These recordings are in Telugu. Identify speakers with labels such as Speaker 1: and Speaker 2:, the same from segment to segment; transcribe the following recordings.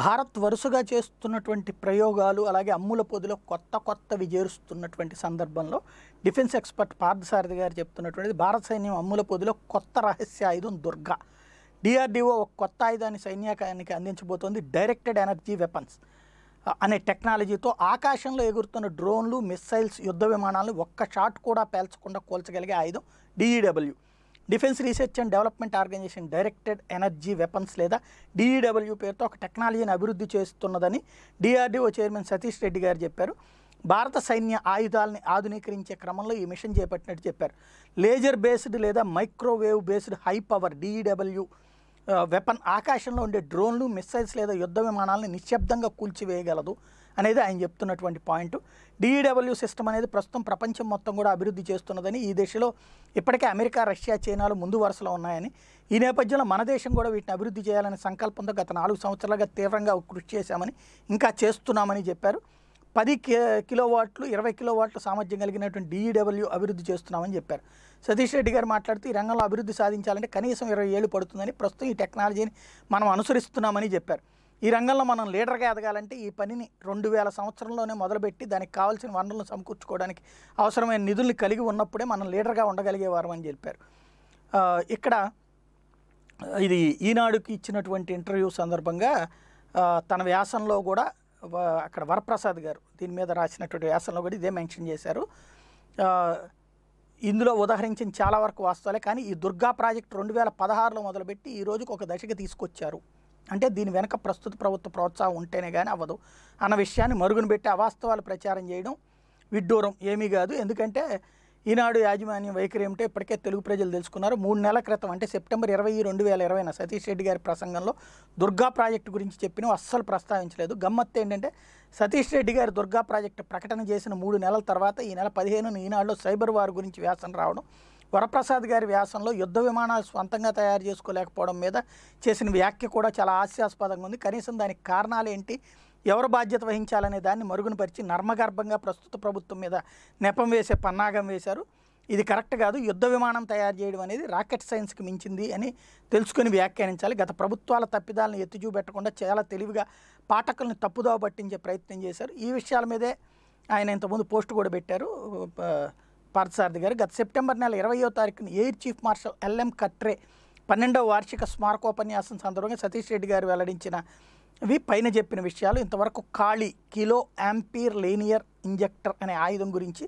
Speaker 1: భారత్ వరుసగా చేస్తున్నటువంటి ప్రయోగాలు అలాగే అమ్ముల పొదిలో కొత్త కొత్త విజేరుస్తున్నటువంటి సందర్భంలో డిఫెన్స్ ఎక్స్పర్ట్ పార్థసారథి గారు చెప్తున్నటువంటిది భారత సైన్యం అమ్ముల పొదిలో కొత్త రహస్య ఆయుధం దుర్గా డిఆర్డిఓ ఒక కొత్త ఆయుధాన్ని సైన్యానికి అందించబోతోంది డైరెక్టెడ్ ఎనర్జీ వెపన్స్ అనే టెక్నాలజీతో ఆకాశంలో ఎగురుతున్న డ్రోన్లు మిస్సైల్స్ యుద్ధ విమానాలను ఒక్క షాట్ కూడా పేల్చకుండా కూల్చగలిగే ఆయుధం DEW defence research and development organisation directed energy weapons లేదా డిఈడబ్ల్యూ పేరుతో ఒక టెక్నాలజీని అభివృద్ధి చేస్తున్నదని డిఆర్డీఓ చైర్మన్ సతీష్ రెడ్డి గారు చెప్పారు భారత సైన్య ఆయుధాలని ఆధునీకరించే క్రమంలో ఈ మిషన్ చేపట్టినట్టు చెప్పారు లేజర్ బేస్డ్ లేదా microwave based high power DEW weapon ఆకాశంలో ఉండే డ్రోన్లు మిస్సైల్స్ లేదా యుద్ధ విమానాలను నిశ్శబ్దంగా కూల్చివేయగలదు అనేది ఆయన చెప్తున్నటువంటి పాయింట్ డిఈడబ్ల్యూ e సిస్టమ్ అనేది ప్రస్తుతం ప్రపంచం మొత్తం కూడా అభివృద్ధి చేస్తున్నదని ఈ దిశలో ఇప్పటికే అమెరికా రష్యా చైనాలు ముందు వరుసలో ఉన్నాయని ఈ నేపథ్యంలో మన దేశం కూడా వీటిని అభివృద్ధి చేయాలనే సంకల్పంతో గత నాలుగు సంవత్సరాలుగా తీవ్రంగా కృషి చేశామని ఇంకా చేస్తున్నామని చెప్పారు పది కిలోవాట్లు ఇరవై కిలోవాట్లు సామర్థ్యం కలిగినటువంటి డిఈడబ్ల్యూ e అభివృద్ధి చేస్తున్నామని చెప్పారు సతీష్ రెడ్డి గారు మాట్లాడుతూ ఈ రంగంలో అభివృద్ధి సాధించాలంటే కనీసం ఇరవై ఏళ్ళు పడుతుందని ప్రస్తుతం ఈ టెక్నాలజీని మనం అనుసరిస్తున్నామని చెప్పారు ఈ రంగంలో మనం లీడర్గా ఎదగాలంటే ఈ పనిని రెండు వేల సంవత్సరంలోనే మొదలుపెట్టి దానికి కావాల్సిన వనరులను సమకూర్చుకోవడానికి అవసరమైన నిధుల్ని కలిగి ఉన్నప్పుడే మనం లీడర్గా ఉండగలిగేవారు అని చెప్పారు ఇక్కడ ఇది ఈనాడుకి ఇచ్చినటువంటి ఇంటర్వ్యూ సందర్భంగా తన వ్యాసంలో కూడా అక్కడ వరప్రసాద్ గారు దీని మీద రాసినటువంటి వ్యాసంలో కూడా ఇదే మెన్షన్ చేశారు ఇందులో ఉదాహరించిన చాలా వరకు వాస్తవాలే కానీ ఈ దుర్గా ప్రాజెక్ట్ రెండు వేల పదహారులో మొదలుపెట్టి ఈ రోజుకు ఒక దశకి తీసుకొచ్చారు అంటే దీని వెనక ప్రస్తుత ప్రభుత్వ ప్రోత్సాహం ఉంటేనే కానీ అవ్వదు అన్న విషయాన్ని మరుగున పెట్టి అవాస్తవాలు ప్రచారం చేయడం విడ్డూరం ఏమీ కాదు ఎందుకంటే ఈనాడు యాజమాన్యం వైఖరి ఏమిటో ఇప్పటికే తెలుగు ప్రజలు తెలుసుకున్నారు మూడు నెలల క్రితం అంటే సెప్టెంబర్ ఇరవై రెండు వేల ఇరవైన సతీష్ రెడ్డి గారి ప్రసంగంలో దుర్గా ప్రాజెక్టు గురించి చెప్పిన అస్సలు ప్రస్తావించలేదు గమ్మత్తు ఏంటంటే సతీష్ రెడ్డి గారు దుర్గా ప్రాజెక్టు ప్రకటన చేసిన మూడు నెలల తర్వాత ఈ నెల పదిహేను ఈనాడులో సైబర్ వార్ గురించి వ్యాసం రావడం వరప్రసాద్ గారి వ్యాసంలో యుద్ధ విమానాలు స్వంతంగా తయారు చేసుకోలేకపోవడం మీద చేసిన వ్యాఖ్య కూడా చాలా హాస్యాస్పదంగా ఉంది కనీసం దానికి కారణాలు ఏంటి ఎవరు బాధ్యత వహించాలనే దాన్ని మరుగునపరిచి నర్మగర్భంగా ప్రస్తుత ప్రభుత్వం మీద నెపం వేసే పన్నాగం వేశారు ఇది కరెక్ట్ కాదు యుద్ధ విమానం తయారు చేయడం అనేది రాకెట్ సైన్స్కి మించింది అని తెలుసుకుని వ్యాఖ్యానించాలి గత ప్రభుత్వాల తప్పిదాలను ఎత్తిచూపెట్టకుండా చాలా తెలివిగా పాఠకులను తప్పుదోవ పట్టించే ప్రయత్నం చేశారు ఈ విషయాల మీదే ఆయన ఇంతకుముందు పోస్ట్ కూడా పెట్టారు పార్థసారథి గారు గత సెప్టెంబర్ నెల ఇరవయో తారీఖున ఎయిర్ చీఫ్ మార్షల్ ఎల్ఎం కట్రే పన్నెండవ వార్షిక స్మారకోపన్యాసం సందర్భంగా సతీష్ రెడ్డి గారు వెల్లడించిన ఇవి పైన చెప్పిన విషయాలు ఇంతవరకు ఖాళీ కిలో యాంపీర్ లేనియర్ ఇంజెక్టర్ అనే ఆయుధం గురించి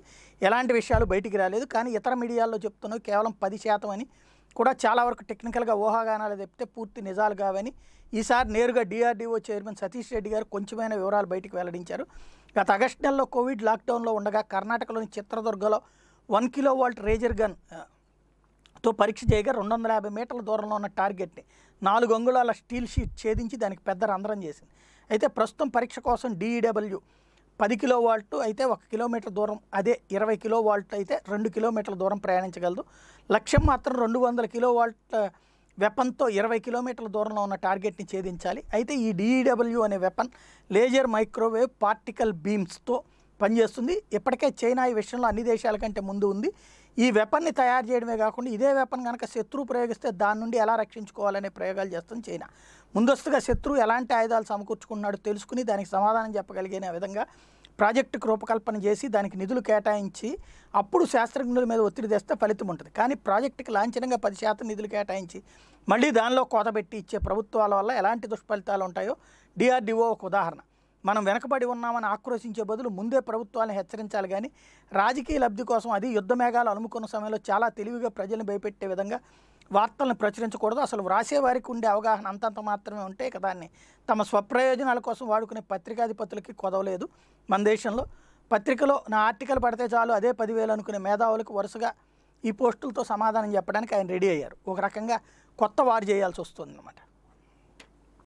Speaker 1: ఎలాంటి విషయాలు బయటికి రాలేదు కానీ ఇతర మీడియాల్లో చెప్తున్నావు కేవలం పది శాతం అని కూడా చాలా వరకు టెక్నికల్గా ఊహాగానాలు చెప్తే పూర్తి నిజాలు కావని ఈసారి నేరుగా డిఆర్డీఓ చైర్మన్ సతీష్ రెడ్డి గారు కొంచెమైన వివరాలు బయటికి వెల్లడించారు గత ఆగస్టు నెలలో కోవిడ్ లాక్డౌన్లో ఉండగా కర్ణాటకలోని చిత్రదుర్గలో one kilowatt laser gun తో పరీక్ష చేయగా రెండు వందల యాభై మీటర్ల దూరంలో ఉన్న టార్గెట్ని నాలుగు అంగుళాల స్టీల్ షీట్ ఛేదించి దానికి పెద్ద రంధ్రం చేసింది అయితే ప్రస్తుతం పరీక్ష కోసం డిఈడబ్ల్యూ పది కిలో వాల్ట్ అయితే ఒక కిలోమీటర్ దూరం అదే ఇరవై కిలో వాల్ట్ అయితే రెండు కిలోమీటర్ల దూరం ప్రయాణించగలదు లక్ష్యం మాత్రం రెండు వందల కిలో వాల్ట్ వెపన్తో ఇరవై కిలోమీటర్ల దూరంలో ఉన్న టార్గెట్ని ఛేదించాలి అయితే ఈ డిఈడబ్ల్యూ అనే వెపన్ లేజర్ మైక్రోవేవ్ పార్టికల్ బీమ్స్తో పనిచేస్తుంది ఇప్పటికే చైనా ఈ విషయంలో అన్ని దేశాల కంటే ముందు ఉంది ఈ వెపన్ని తయారు చేయడమే కాకుండా ఇదే వెపన్ కనుక శత్రువు ప్రయోగిస్తే దాని నుండి ఎలా రక్షించుకోవాలనే ప్రయోగాలు చేస్తుంది చైనా ముందస్తుగా శత్రువు ఎలాంటి ఆయుధాలు సమకూర్చుకున్నాడో తెలుసుకుని దానికి సమాధానం చెప్పగలిగిన విధంగా ప్రాజెక్టుకు రూపకల్పన చేసి దానికి నిధులు కేటాయించి అప్పుడు శాస్త్రజ్ఞుల మీద ఒత్తిడి తెస్తే ఫలితం ఉంటుంది కానీ ప్రాజెక్టుకి లాంఛనంగా పది శాతం నిధులు కేటాయించి మళ్ళీ దానిలో కోతబెట్టి ఇచ్చే ప్రభుత్వాల వల్ల ఎలాంటి దుష్ఫలితాలు ఉంటాయో డిఆర్డిఓ ఒక ఉదాహరణ మనం వెనకబడి ఉన్నామని ఆక్రోశించే బదులు ముందే ప్రభుత్వాలను హెచ్చరించాలి కానీ రాజకీయ లబ్ధి కోసం అది యుద్ధ మేఘాలు అలుముకున్న సమయంలో చాలా తెలివిగా ప్రజలను భయపెట్టే విధంగా వార్తలను ప్రచురించకూడదు అసలు వ్రాసేవారికి ఉండే అవగాహన అంతంత మాత్రమే ఉంటే కదా దాన్ని తమ స్వప్రయోజనాల కోసం వాడుకునే పత్రికాధిపతులకి కొదవలేదు మన దేశంలో పత్రికలో నా ఆర్టికల్ పడితే చాలు అదే పదివేలు అనుకునే మేధావులకు వరుసగా ఈ పోస్టులతో సమాధానం చెప్పడానికి ఆయన రెడీ అయ్యారు ఒక రకంగా కొత్త వారు చేయాల్సి వస్తుంది అనమాట